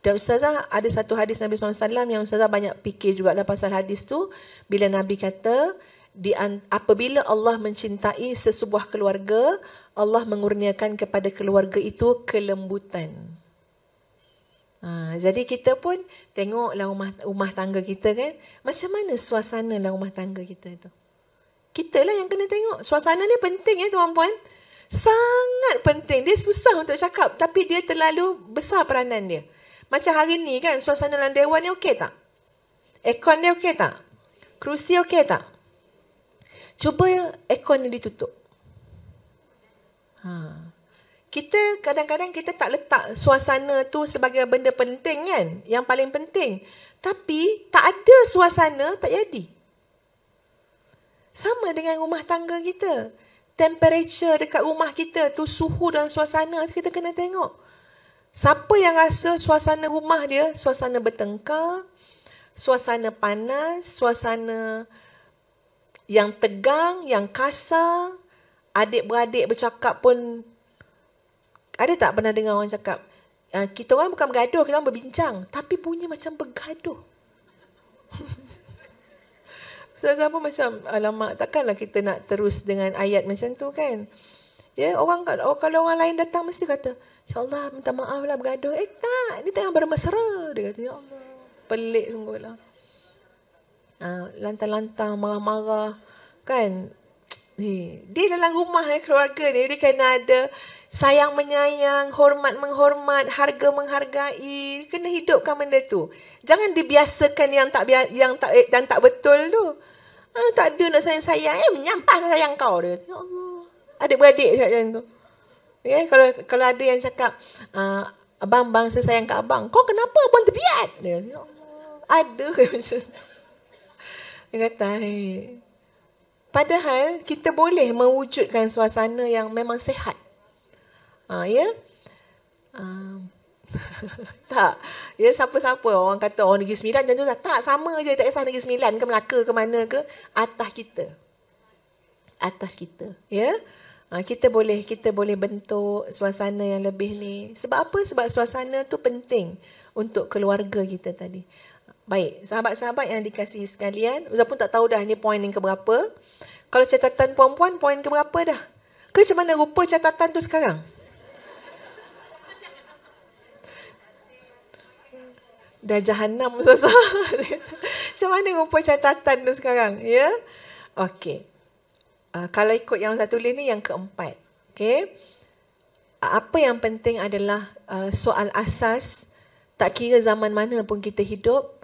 Dan Ustazah ada satu hadis Nabi SAW yang Ustazah banyak fikir juga dalam pasal hadis tu. Bila Nabi kata, apabila Allah mencintai sesebuah keluarga, Allah mengurniakan kepada keluarga itu kelembutan. Ha, jadi kita pun tengoklah rumah, rumah tangga kita kan. Macam mana suasana dalam rumah tangga kita itu? Kita lah yang kena tengok. Suasana ni penting ya tuan-puan. Sangat penting. Dia susah untuk cakap. Tapi dia terlalu besar peranan Dia macam hari ni kan, suasana dalam dewan ni okey tak? Aircon dia okey tak? Kerusi okey tak? Cuba aircon ni ditutup. Ha. Kita kadang-kadang kita tak letak suasana tu sebagai benda penting kan? Yang paling penting. Tapi tak ada suasana tak jadi. Sama dengan rumah tangga kita. Temperature dekat rumah kita tu suhu dan suasana kita kena tengok. Siapa yang rasa suasana rumah dia suasana bertengkar, suasana panas, suasana yang tegang, yang kasar, adik-beradik bercakap pun ada tak pernah dengar orang cakap ah, kita orang bukan bergaduh, kita orang berbincang tapi bunyi macam bergaduh. Saya pun macam alamak takkanlah kita nak terus dengan ayat macam tu kan. Ya orang kalau orang lain datang mesti kata Ya Allah, minta maaf lah bergaduh. Eh tak, ni tengah bermesra. Dia kata, ya Allah. Pelik sungguh lah. Ha, lantang-lantang, marah-marah. Kan? Ni. Dia dalam rumah eh, keluarga ni, dia kena ada sayang menyayang, hormat menghormat, harga menghargai. Kena hidupkan benda tu. Jangan dibiasakan yang tak biasa, yang tak eh, dan tak betul tu. Ha, tak ada nak sayang-sayang. Eh, menyampah nak sayang kau. Dia kata, ya Allah. Adik-beradik macam tu. Ya, yeah, kalau kalau ada yang cakap uh, ah, abang bang saya sayang kat abang. Kau kenapa abang terbiat? Dia kata, ya ada ke macam Dia kata, hey. Padahal kita boleh mewujudkan suasana yang memang sehat. Ha, uh, ya. Yeah? tak. Ya, yeah, siapa-siapa orang kata orang oh, Negeri Sembilan macam tu. Lah. Tak, sama je. Tak kisah Negeri Sembilan ke Melaka ke mana ke. Atas kita. Atas kita. Ya. Yeah? Ha, kita boleh kita boleh bentuk suasana yang lebih ni. Sebab apa? Sebab suasana tu penting untuk keluarga kita tadi. Baik, sahabat-sahabat yang dikasihi sekalian, Uzzah pun tak tahu dah ni poin yang keberapa. Kalau catatan puan-puan, poin keberapa dah? Ke macam mana rupa catatan tu sekarang? dah jahannam, Uzzah. macam mana rupa catatan tu sekarang? Ya? Yeah? Okey. Uh, kalau ikut yang satu lain ni yang keempat. Okay. Apa yang penting adalah uh, soal asas tak kira zaman mana pun kita hidup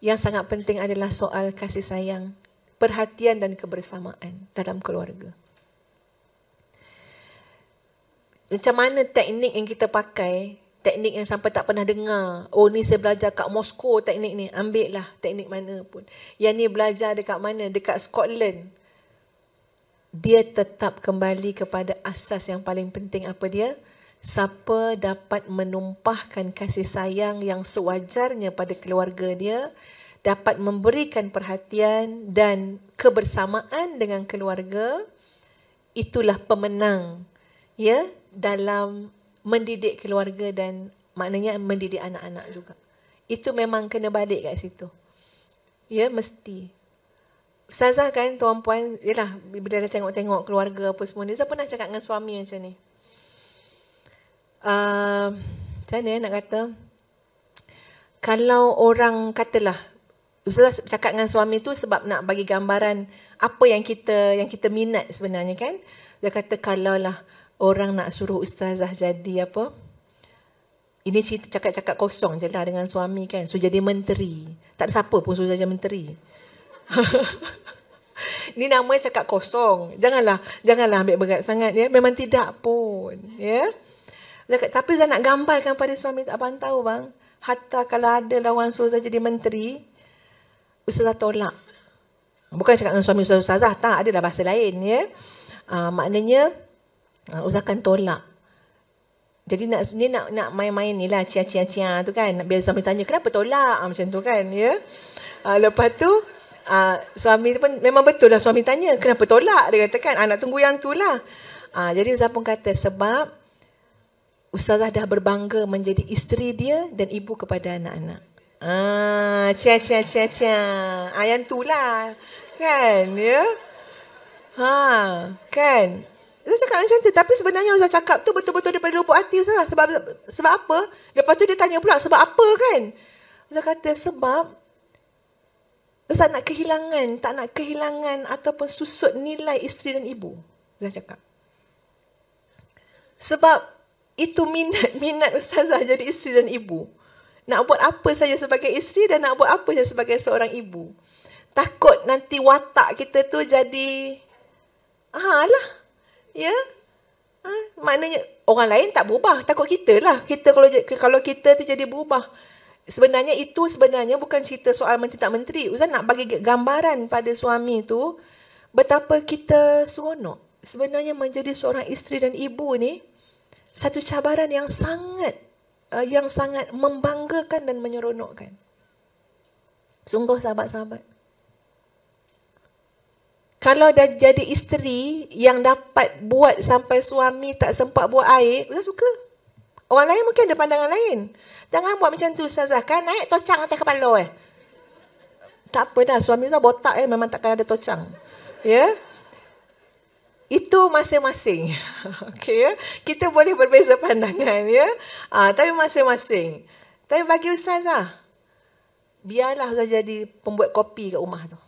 yang sangat penting adalah soal kasih sayang, perhatian dan kebersamaan dalam keluarga. Macam mana teknik yang kita pakai, teknik yang sampai tak pernah dengar. Oh ni saya belajar kat Moskow teknik ni. Ambil lah teknik mana pun. Yang ni belajar dekat mana? Dekat Scotland dia tetap kembali kepada asas yang paling penting apa dia? Siapa dapat menumpahkan kasih sayang yang sewajarnya pada keluarga dia, dapat memberikan perhatian dan kebersamaan dengan keluarga, itulah pemenang ya dalam mendidik keluarga dan maknanya mendidik anak-anak juga. Itu memang kena balik kat situ. Ya, mesti. Ustazah kan tuan puan yalah bila dia tengok-tengok keluarga apa semua ni Ustazah pernah cakap dengan suami macam ni ah, macam uh, nak kata kalau orang katalah Ustazah cakap dengan suami tu sebab nak bagi gambaran apa yang kita yang kita minat sebenarnya kan dia kata kalau lah orang nak suruh Ustazah jadi apa ini cerita cakap-cakap kosong je lah dengan suami kan. So jadi menteri. Tak ada siapa pun suruh jadi menteri. Ini nama cakap kosong. Janganlah janganlah ambil berat sangat ya. Memang tidak pun, ya. Cakap, tapi saya nak gambarkan pada suami abang tahu bang, hatta kalau ada lawan suruh saya jadi menteri, ustazah tolak. Bukan cakap dengan suami ustazah, tak ada dah bahasa lain ya. Uh, maknanya uh, ustazah kan tolak. Jadi nak ni nak nak main-main ni lah cia-cia-cia tu kan. Biar suami tanya kenapa tolak ha, macam tu kan ya. Uh, lepas tu uh, suami pun memang betul lah suami tanya kenapa tolak dia katakan anak tunggu yang tu lah uh, jadi Ustazah pun kata sebab Ustazah dah berbangga menjadi isteri dia dan ibu kepada anak-anak Ah, cia cia cia cia. Ayam ah, tu lah. Kan, ya? Ha, kan? Ustaz cakap macam tu. Tapi sebenarnya Ustaz cakap tu betul-betul daripada lubuk hati Ustaz. Sebab sebab apa? Lepas tu dia tanya pula, sebab apa kan? Ustaz kata, sebab Zah tak nak kehilangan, tak nak kehilangan ataupun susut nilai isteri dan ibu. Zah cakap. Sebab itu minat minat ustazah jadi isteri dan ibu. Nak buat apa saja sebagai isteri dan nak buat apa saja sebagai seorang ibu. Takut nanti watak kita tu jadi ahalah. Ya. Ah, maknanya orang lain tak berubah, takut kita lah. Kita kalau kalau kita tu jadi berubah sebenarnya itu sebenarnya bukan cerita soal menteri tak menteri. Uzan nak bagi gambaran pada suami tu betapa kita seronok. Sebenarnya menjadi seorang isteri dan ibu ni satu cabaran yang sangat uh, yang sangat membanggakan dan menyeronokkan. Sungguh sahabat-sahabat. Kalau dah jadi isteri yang dapat buat sampai suami tak sempat buat air, Uzan suka. Orang lain mungkin ada pandangan lain. Jangan buat macam tu Ustazah. Kan naik tocang atas kepala eh. Tak apa dah. Suami Ustazah botak eh. Memang takkan ada tocang. Ya. Yeah? Itu masing-masing. Okey. Yeah? Kita boleh berbeza pandangan. Ya. Yeah? Ha, tapi masing-masing. Tapi bagi Ustazah. Biarlah Ustazah jadi pembuat kopi kat rumah tu.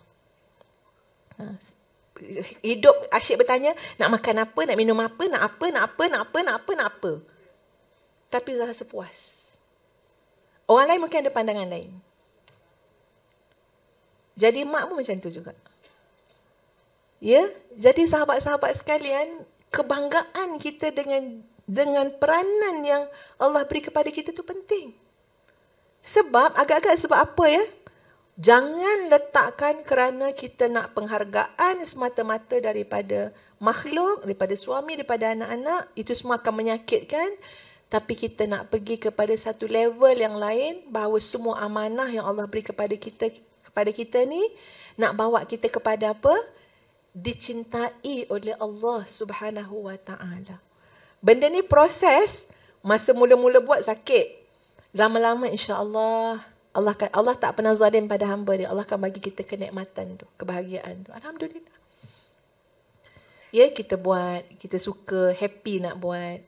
Ha, hidup asyik bertanya. Nak makan apa? Nak minum apa? Nak apa? Nak apa? Nak apa? Nak apa? Nak apa? Nak apa? Tapi Zah rasa puas. Orang lain mungkin ada pandangan lain. Jadi mak pun macam tu juga. Ya, jadi sahabat-sahabat sekalian, kebanggaan kita dengan dengan peranan yang Allah beri kepada kita tu penting. Sebab agak-agak sebab apa ya? Jangan letakkan kerana kita nak penghargaan semata-mata daripada makhluk, daripada suami, daripada anak-anak, itu semua akan menyakitkan tapi kita nak pergi kepada satu level yang lain bahawa semua amanah yang Allah beri kepada kita kepada kita ni nak bawa kita kepada apa dicintai oleh Allah Subhanahu wa taala. Benda ni proses, masa mula-mula buat sakit. Lama-lama insya-Allah Allah kan Allah tak pernah zalim pada hamba dia. Allah akan bagi kita kenikmatan tu, kebahagiaan tu. Alhamdulillah. Ya, kita buat, kita suka, happy nak buat.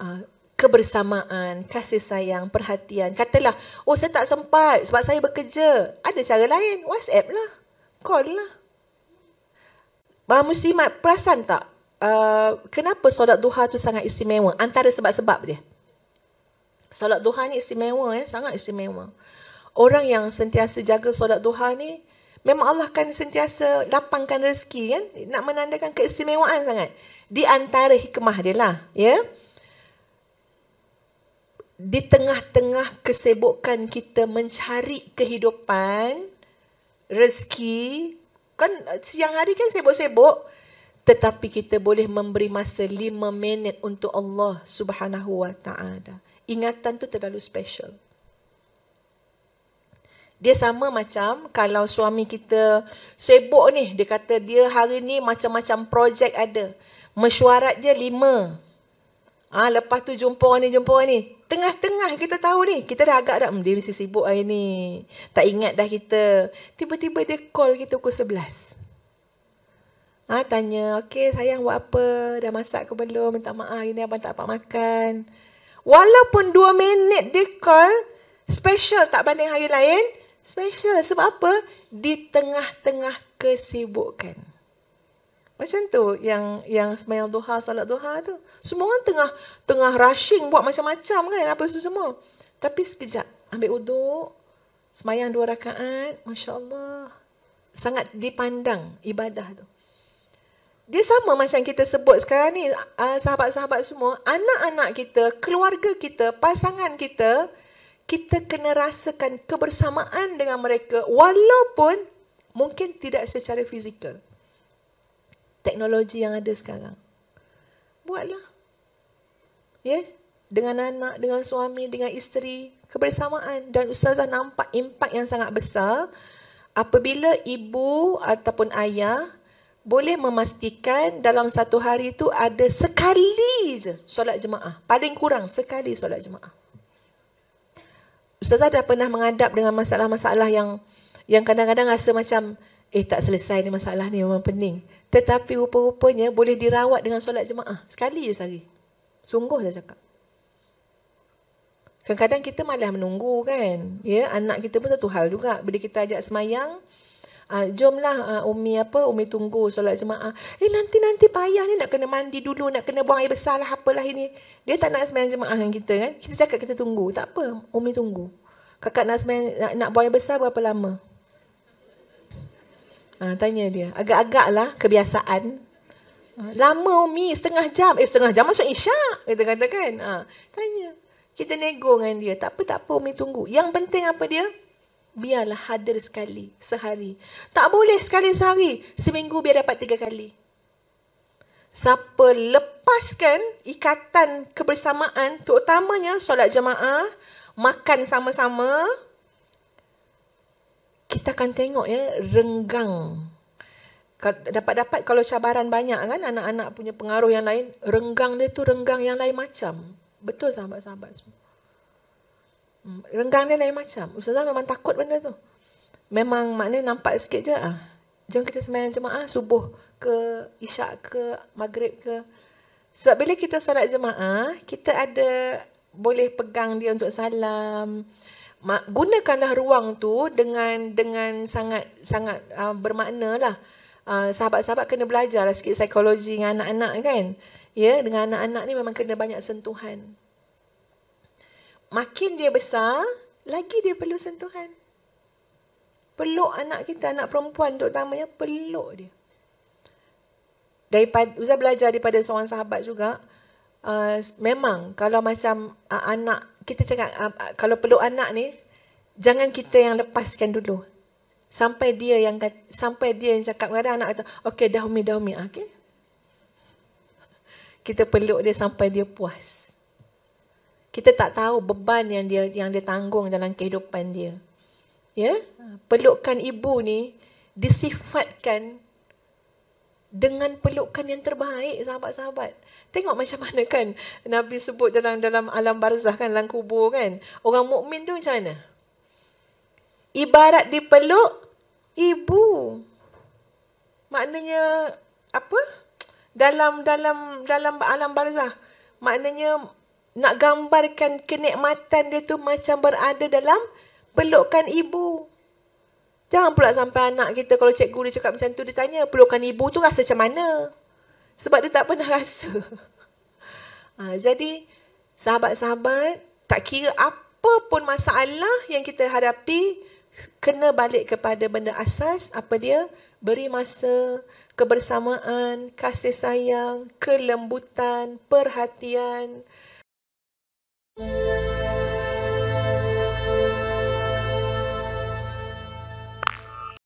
Ah, kebersamaan, kasih sayang, perhatian. Katalah, oh saya tak sempat sebab saya bekerja. Ada cara lain, WhatsApp lah, call lah. Bahan muslimat, perasan tak? Uh, kenapa solat duha tu sangat istimewa? Antara sebab-sebab dia. Solat duha ni istimewa, ya, sangat istimewa. Orang yang sentiasa jaga solat duha ni, memang Allah kan sentiasa lapangkan rezeki kan? Nak menandakan keistimewaan sangat. Di antara hikmah dia lah, ya. Yeah? di tengah-tengah kesibukan kita mencari kehidupan, rezeki, kan eh, siang hari kan sibuk-sibuk, tetapi kita boleh memberi masa lima minit untuk Allah subhanahu wa ta'ala. Ingatan tu terlalu special. Dia sama macam kalau suami kita sibuk ni, dia kata dia hari ni macam-macam projek ada. Mesyuarat dia lima. Ah ha, lepas tu jumpa orang ni jumpa orang ni. Tengah-tengah kita tahu ni, kita dah agak dah hmm, dia mesti sibuk hari ni. Tak ingat dah kita. Tiba-tiba dia call kita pukul 11. Ha, ah, tanya, okey sayang buat apa? Dah masak ke belum? Minta maaf, ini abang tak dapat makan. Walaupun dua minit dia call, special tak banding hari lain. Special sebab apa? Di tengah-tengah kesibukan. Macam tu yang yang sembahyang duha, solat duha tu. Semua orang tengah tengah rushing buat macam-macam kan apa itu semua. Tapi sekejap ambil uduk, sembahyang dua rakaat, masya-Allah. Sangat dipandang ibadah tu. Dia sama macam kita sebut sekarang ni sahabat-sahabat semua, anak-anak kita, keluarga kita, pasangan kita, kita kena rasakan kebersamaan dengan mereka walaupun mungkin tidak secara fizikal teknologi yang ada sekarang. Buatlah. Ya, yeah? dengan anak, dengan suami, dengan isteri, kebersamaan dan ustazah nampak impak yang sangat besar apabila ibu ataupun ayah boleh memastikan dalam satu hari itu ada sekali je solat jemaah. Paling kurang sekali solat jemaah. Ustazah dah pernah mengadap dengan masalah-masalah yang yang kadang-kadang rasa macam eh tak selesai ni masalah ni memang pening. Tetapi rupa-rupanya boleh dirawat dengan solat jemaah. Sekali je sehari. Sungguh saya cakap. Kadang-kadang kita malah menunggu kan. Ya, anak kita pun satu hal juga. Bila kita ajak semayang, Uh, jomlah uh, Umi apa Umi tunggu solat jemaah Eh nanti-nanti payah ni Nak kena mandi dulu Nak kena buang air besar lah Apalah ini Dia tak nak semayang jemaah dengan kita kan Kita cakap kita tunggu Tak apa Umi tunggu Kakak nak semayang nak, nak buang air besar berapa lama Ha, tanya dia. Agak-agak lah kebiasaan. Ha, lama umi, setengah jam. Eh, setengah jam masuk isyak. Kita kata kan. Ha, tanya. Kita nego dengan dia. Tak apa, tak apa umi tunggu. Yang penting apa dia? Biarlah hadir sekali sehari. Tak boleh sekali sehari. Seminggu biar dapat tiga kali. Siapa lepaskan ikatan kebersamaan, terutamanya solat jemaah, makan sama-sama, kita akan tengok ya renggang dapat-dapat kalau cabaran banyak kan anak-anak punya pengaruh yang lain renggang dia tu renggang yang lain macam betul sahabat-sahabat semua hmm, renggang dia lain macam ustazah memang takut benda tu memang maknanya nampak sikit je ah jom kita sembahyang jemaah subuh ke isyak ke maghrib ke sebab bila kita solat jemaah kita ada boleh pegang dia untuk salam gunakanlah ruang tu dengan dengan sangat sangat uh, bermakna lah. Uh, sahabat-sahabat kena belajar lah sikit psikologi dengan anak-anak kan. Ya, yeah, dengan anak-anak ni memang kena banyak sentuhan. Makin dia besar, lagi dia perlu sentuhan. Peluk anak kita, anak perempuan tu terutamanya, peluk dia. Daripada, Uzzah belajar daripada seorang sahabat juga, uh, memang kalau macam uh, anak kita cakap uh, kalau perlu anak ni jangan kita yang lepaskan dulu sampai dia yang sampai dia yang cakap kepada anak kata okey dah umi dah umi ah, okey kita peluk dia sampai dia puas kita tak tahu beban yang dia yang dia tanggung dalam kehidupan dia ya pelukan ibu ni disifatkan dengan pelukan yang terbaik sahabat-sahabat Tengok macam mana kan Nabi sebut dalam dalam alam barzah kan, dalam kubur kan. Orang mukmin tu macam mana? Ibarat dipeluk ibu. Maknanya apa? Dalam dalam dalam alam barzah. Maknanya nak gambarkan kenikmatan dia tu macam berada dalam pelukan ibu. Jangan pula sampai anak kita kalau cikgu dia cakap macam tu, dia tanya pelukan ibu tu rasa macam mana? sebab dia tak pernah rasa. Ha, jadi sahabat-sahabat tak kira apa pun masalah yang kita hadapi kena balik kepada benda asas apa dia beri masa kebersamaan kasih sayang kelembutan perhatian. Música